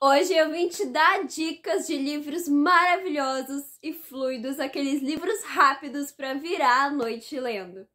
Hoje eu vim te dar dicas de livros maravilhosos e fluidos, aqueles livros rápidos para virar a noite lendo.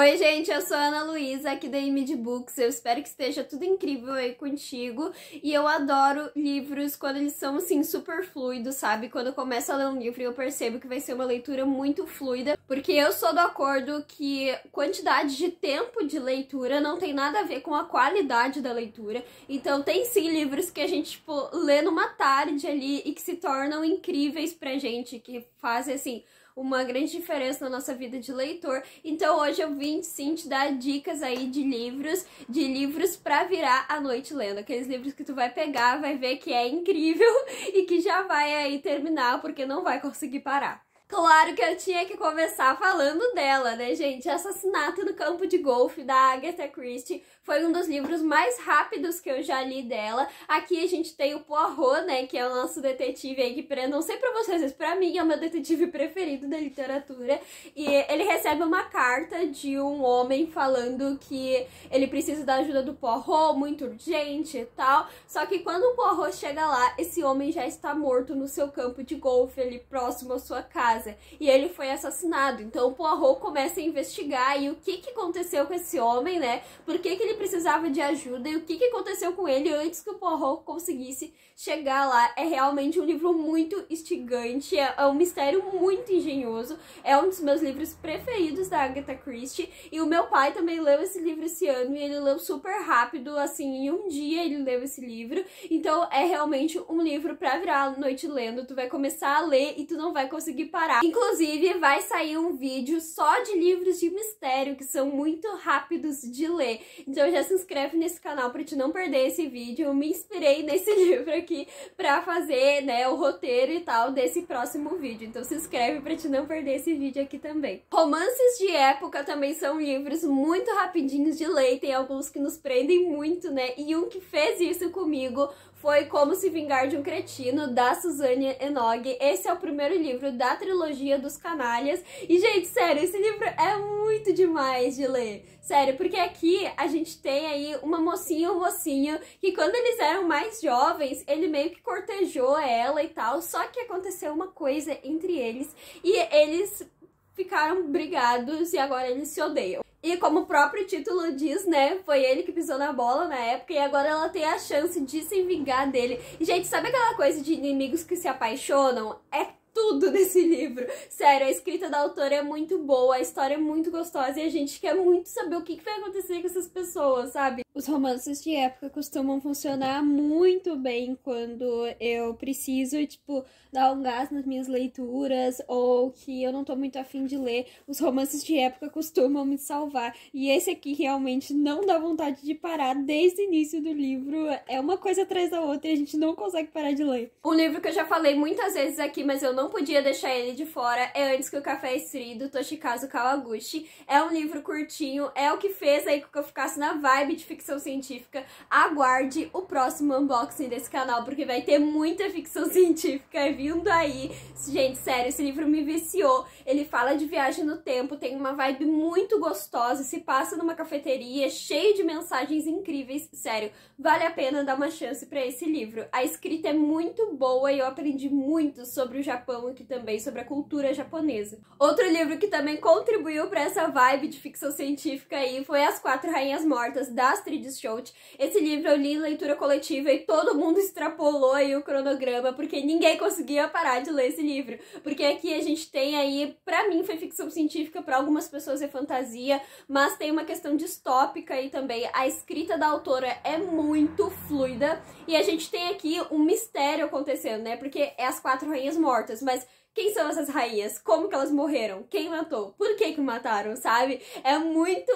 Oi, gente, eu sou a Ana Luísa, aqui da Image Books. Eu espero que esteja tudo incrível aí contigo. E eu adoro livros quando eles são, assim, super fluidos, sabe? Quando eu começo a ler um livro, eu percebo que vai ser uma leitura muito fluida, porque eu sou do acordo que quantidade de tempo de leitura não tem nada a ver com a qualidade da leitura. Então, tem sim livros que a gente, tipo, lê numa tarde ali e que se tornam incríveis pra gente, que fazem, assim, uma grande diferença na nossa vida de leitor. Então hoje eu vim sim te dar dicas aí de livros, de livros para virar a noite lendo. Aqueles livros que tu vai pegar, vai ver que é incrível e que já vai aí terminar porque não vai conseguir parar. Claro que eu tinha que começar falando dela, né, gente? Assassinato no Campo de Golfe, da Agatha Christie, foi um dos livros mais rápidos que eu já li dela. Aqui a gente tem o Poirot, né, que é o nosso detetive aí, que pra, não sei pra vocês, mas pra mim é o meu detetive preferido da literatura. E ele recebe uma carta de um homem falando que ele precisa da ajuda do Poirot, muito urgente e tal. Só que quando o Poirot chega lá, esse homem já está morto no seu campo de golfe, ali próximo à sua casa casa e ele foi assassinado. Então Poirot começa a investigar e o que, que aconteceu com esse homem, né? Por que, que ele precisava de ajuda e o que, que aconteceu com ele antes que o Poirot conseguisse chegar lá. É realmente um livro muito instigante, é, é um mistério muito engenhoso, é um dos meus livros preferidos da Agatha Christie e o meu pai também leu esse livro esse ano e ele leu super rápido, assim, em um dia ele leu esse livro. Então é realmente um livro pra virar a noite lendo, tu vai começar a ler e tu não vai conseguir parar Inclusive, vai sair um vídeo só de livros de mistério, que são muito rápidos de ler. Então já se inscreve nesse canal pra te não perder esse vídeo. Eu me inspirei nesse livro aqui pra fazer, né, o roteiro e tal desse próximo vídeo. Então se inscreve pra te não perder esse vídeo aqui também. Romances de época também são livros muito rapidinhos de ler. Tem alguns que nos prendem muito, né? E um que fez isso comigo foi Como Se Vingar de um Cretino, da Suzane Enog. Esse é o primeiro livro da trilogia dos canalhas. E, gente, sério, esse livro é muito demais de ler. Sério, porque aqui a gente tem aí uma mocinha e um mocinho que quando eles eram mais jovens, ele meio que cortejou ela e tal. Só que aconteceu uma coisa entre eles e eles ficaram brigados e agora eles se odeiam. E como o próprio título diz, né? Foi ele que pisou na bola na época e agora ela tem a chance de se vingar dele. E, gente, sabe aquela coisa de inimigos que se apaixonam? É tudo nesse livro. Sério, a escrita da autora é muito boa, a história é muito gostosa e a gente quer muito saber o que, que vai acontecer com essas pessoas, sabe? Os romances de época costumam funcionar muito bem quando eu preciso, tipo, dar um gás nas minhas leituras ou que eu não tô muito afim de ler. Os romances de época costumam me salvar. E esse aqui realmente não dá vontade de parar desde o início do livro. É uma coisa atrás da outra e a gente não consegue parar de ler. Um livro que eu já falei muitas vezes aqui, mas eu não podia deixar ele de fora é Antes que o Café é Esfrie, do Toshikazu Kawaguchi. É um livro curtinho, é o que fez aí que eu ficasse na vibe de ficção científica. Aguarde o próximo unboxing desse canal, porque vai ter muita ficção científica vindo aí. Gente, sério, esse livro me viciou. Ele fala de viagem no tempo, tem uma vibe muito gostosa, se passa numa cafeteria, cheio de mensagens incríveis. Sério, vale a pena dar uma chance para esse livro. A escrita é muito boa e eu aprendi muito sobre o Japão Japão aqui também, sobre a cultura japonesa. Outro livro que também contribuiu para essa vibe de ficção científica aí foi As Quatro Rainhas Mortas, da Astrid Schultz. Esse livro eu li em leitura coletiva e todo mundo extrapolou aí o cronograma, porque ninguém conseguia parar de ler esse livro. Porque aqui a gente tem aí, para mim foi ficção científica, para algumas pessoas é fantasia, mas tem uma questão distópica aí também. A escrita da autora é muito fluida e a gente tem aqui um mistério acontecendo, né? Porque é as quatro rainhas mortas rainhas, mas quem são essas rainhas? Como que elas morreram? Quem matou? Por que que mataram, sabe? É muito,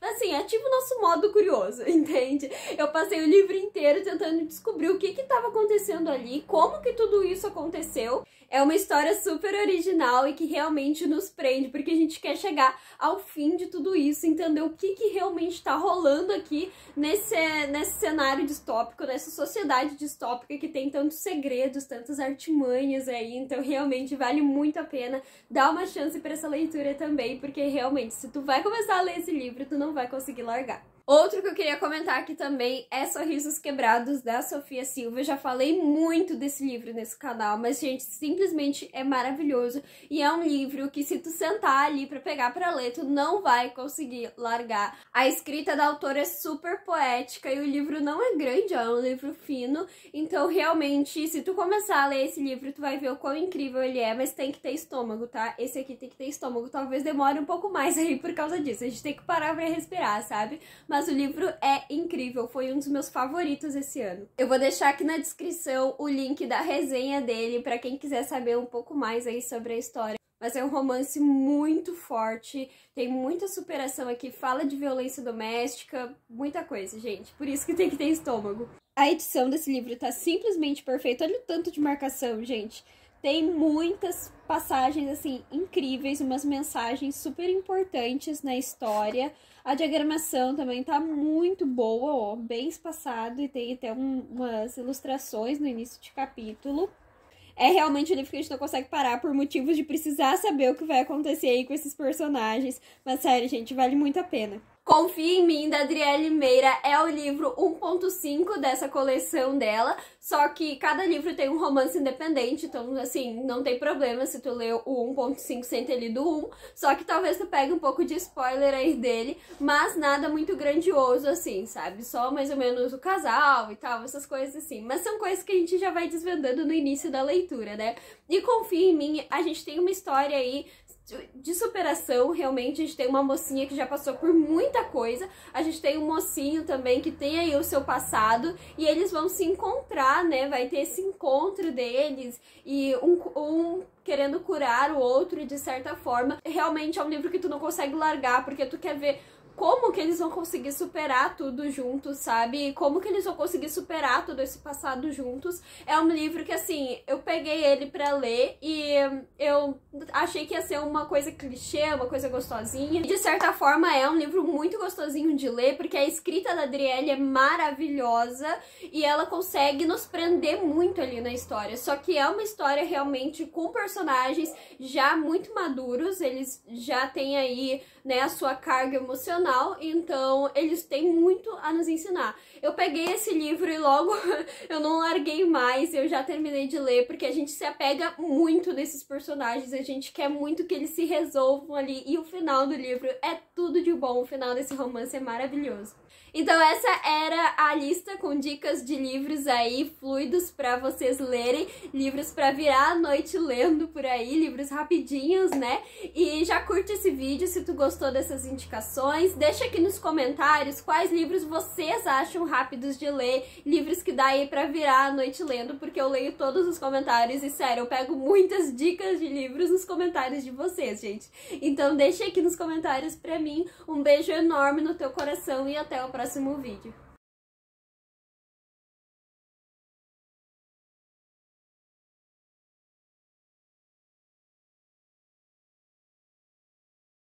assim, ativa o nosso modo curioso, entende? Eu passei o livro inteiro tentando descobrir o que que estava acontecendo ali, como que tudo isso aconteceu. É uma história super original e que realmente nos prende, porque a gente quer chegar ao fim de tudo isso, entender o que, que realmente está rolando aqui nesse, nesse cenário distópico, nessa sociedade distópica que tem tantos segredos, tantas artimanhas aí. Então, realmente vale muito a pena dar uma chance para essa leitura também, porque realmente, se tu vai começar a ler esse livro, tu não vai conseguir largar. Outro que eu queria comentar aqui também é Sorrisos Quebrados, da Sofia Silva. Eu já falei muito desse livro nesse canal, mas, gente, simplesmente é maravilhoso. E é um livro que, se tu sentar ali pra pegar pra ler, tu não vai conseguir largar. A escrita da autora é super poética e o livro não é grande, ó, é um livro fino. Então, realmente, se tu começar a ler esse livro, tu vai ver o quão incrível ele é, mas tem que ter estômago, tá? Esse aqui tem que ter estômago. Talvez demore um pouco mais aí por causa disso. A gente tem que parar pra respirar, sabe? mas o livro é incrível, foi um dos meus favoritos esse ano. Eu vou deixar aqui na descrição o link da resenha dele para quem quiser saber um pouco mais aí sobre a história mas é um romance muito forte, tem muita superação aqui, fala de violência doméstica, muita coisa, gente. Por isso que tem que ter estômago. A edição desse livro tá simplesmente perfeita. Olha o tanto de marcação, gente. Tem muitas passagens assim incríveis, umas mensagens super importantes na história. A diagramação também tá muito boa, ó, bem espaçado e tem até um, umas ilustrações no início de capítulo. É realmente um livro que a gente não consegue parar por motivos de precisar saber o que vai acontecer aí com esses personagens. Mas sério, gente, vale muito a pena. Confia em mim, da Adriele Meira, é o livro 1.5 dessa coleção dela, só que cada livro tem um romance independente, então assim, não tem problema se tu leu o 1.5 sem ter lido o 1, só que talvez tu pegue um pouco de spoiler aí dele, mas nada muito grandioso assim, sabe? Só mais ou menos o casal e tal, essas coisas assim, mas são coisas que a gente já vai desvendando no início da leitura, né? E confia em mim, a gente tem uma história aí de superação, realmente, a gente tem uma mocinha que já passou por muita coisa, a gente tem um mocinho também que tem aí o seu passado, e eles vão se encontrar, né? Vai ter esse encontro deles, e um, um querendo curar o outro de certa forma. Realmente é um livro que tu não consegue largar, porque tu quer ver como que eles vão conseguir superar tudo juntos, sabe? Como que eles vão conseguir superar todo esse passado juntos. É um livro que, assim, eu peguei ele para ler e eu achei que ia ser uma coisa clichê, uma coisa gostosinha. E, de certa forma, é um livro muito gostosinho de ler, porque a escrita da Adriele é maravilhosa e ela consegue nos prender muito ali na história. Só que é uma história realmente com personagens já muito maduros, eles já têm aí, né, a sua carga emocional então eles têm muito a nos ensinar. Eu peguei esse livro e logo eu não larguei mais, eu já terminei de ler, porque a gente se apega muito nesses personagens, a gente quer muito que eles se resolvam ali, e o final do livro é tudo de bom, o final desse romance é maravilhoso. Então essa era a lista com dicas de livros aí, fluidos para vocês lerem, livros para virar a noite lendo por aí, livros rapidinhos, né? E já curte esse vídeo se tu gostou dessas indicações, deixa aqui nos comentários quais livros vocês acham rápidos de ler, livros que dá aí pra virar a noite lendo, porque eu leio todos os comentários e sério, eu pego muitas dicas de livros nos comentários de vocês, gente. Então deixa aqui nos comentários pra mim, um beijo enorme no teu coração e até o próximo vídeo.